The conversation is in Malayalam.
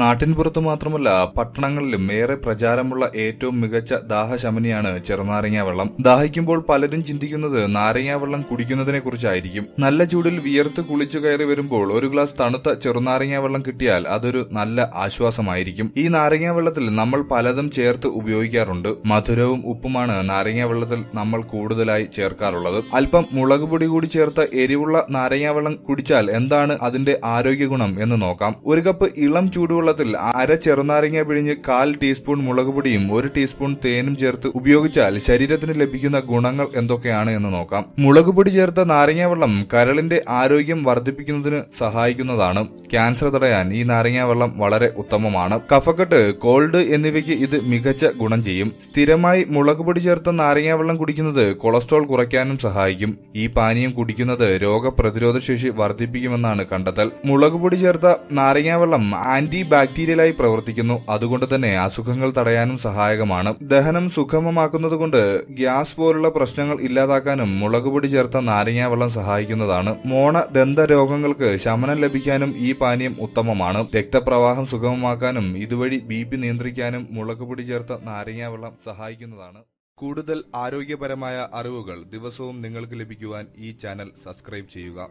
നാട്ടിൻ പുറത്തു മാത്രമല്ല പട്ടണങ്ങളിലും ഏറെ പ്രചാരമുള്ള ഏറ്റവും മികച്ച ദാഹശമനിയാണ് ചെറുനാരങ്ങ വെള്ളം ദാഹിക്കുമ്പോൾ പലരും ചിന്തിക്കുന്നത് നാരങ്ങ വെള്ളം കുടിക്കുന്നതിനെ കുറിച്ചായിരിക്കും നല്ല ചൂടിൽ വിയർത്ത് കുളിച്ചു കയറി വരുമ്പോൾ ഒരു ഗ്ലാസ് തണുത്ത ചെറുനാരങ്ങ വെള്ളം കിട്ടിയാൽ അതൊരു നല്ല ആശ്വാസമായിരിക്കും ഈ നാരങ്ങ വെള്ളത്തിൽ നമ്മൾ പലതും ചേർത്ത് ഉപയോഗിക്കാറുണ്ട് മധുരവും ഉപ്പുമാണ് നാരങ്ങ വെള്ളത്തിൽ നമ്മൾ കൂടുതലായി ചേർക്കാറുള്ളത് അല്പം മുളക് പൊടി കൂടി ചേർത്ത എരിവുള്ള നാരങ്ങ വെള്ളം കുടിച്ചാൽ എന്താണ് അതിന്റെ ആരോഗ്യ ഗുണം എന്ന് നോക്കാം ഒരു കപ്പ് ഇളം ചൂടുവെള്ളം വെള്ളത്തിൽ അര ചെറുനാരങ്ങ പിഴിഞ്ഞ് കാൽ ടീസ്പൂൺ മുളക് പൊടിയും ഒരു ടീസ്പൂൺ തേനും ചേർത്ത് ഉപയോഗിച്ചാൽ ശരീരത്തിന് ലഭിക്കുന്ന ഗുണങ്ങൾ എന്തൊക്കെയാണ് എന്ന് നോക്കാം മുളക് പൊടി ചേർത്ത നാരങ്ങാവെള്ളം കരളിന്റെ ആരോഗ്യം വർദ്ധിപ്പിക്കുന്നതിന് സഹായിക്കുന്നതാണ് ക്യാൻസർ തടയാൻ ഈ നാരങ്ങാവെള്ളം വളരെ ഉത്തമമാണ് കഫക്കെട്ട് കോൾഡ് എന്നിവയ്ക്ക് ഇത് മികച്ച ഗുണം ചെയ്യും സ്ഥിരമായി മുളക് പൊടി ചേർത്ത നാരങ്ങാവെള്ളം കുടിക്കുന്നത് കൊളസ്ട്രോൾ കുറയ്ക്കാനും സഹായിക്കും ഈ പാനീയം കുടിക്കുന്നത് രോഗപ്രതിരോധ ശേഷി വർദ്ധിപ്പിക്കുമെന്നാണ് കണ്ടെത്തൽ മുളക് പൊടി ചേർത്ത നാരങ്ങാവെള്ളം ആന്റി ബാക്ടീരിയലായി പ്രവർത്തിക്കുന്നു അതുകൊണ്ട് തന്നെ അസുഖങ്ങൾ തടയാനും സഹായകമാണ് ദഹനം സുഖമമാക്കുന്നതുകൊണ്ട് ഗ്യാസ് പോലുള്ള പ്രശ്നങ്ങൾ ഇല്ലാതാക്കാനും മുളകുപൊടി ചേർത്ത നാരങ്ങാവെള്ളം വെള്ളം സഹായിക്കുന്നതാണ് മോണ ദന്ത രോഗങ്ങൾക്ക് ശമനം ലഭിക്കാനും ഈ പാനീയം ഉത്തമമാണ് രക്തപ്രവാഹം സുഗമമാക്കാനും ഇതുവഴി ബി പി നിയന്ത്രിക്കാനും മുളകുപൊടി ചേർത്ത നാരങ്ങാവെള്ളം വെള്ളം സഹായിക്കുന്നതാണ് കൂടുതൽ ആരോഗ്യപരമായ അറിവുകൾ ദിവസവും നിങ്ങൾക്ക് ലഭിക്കുവാൻ ഈ ചാനൽ സബ്സ്ക്രൈബ് ചെയ്യുക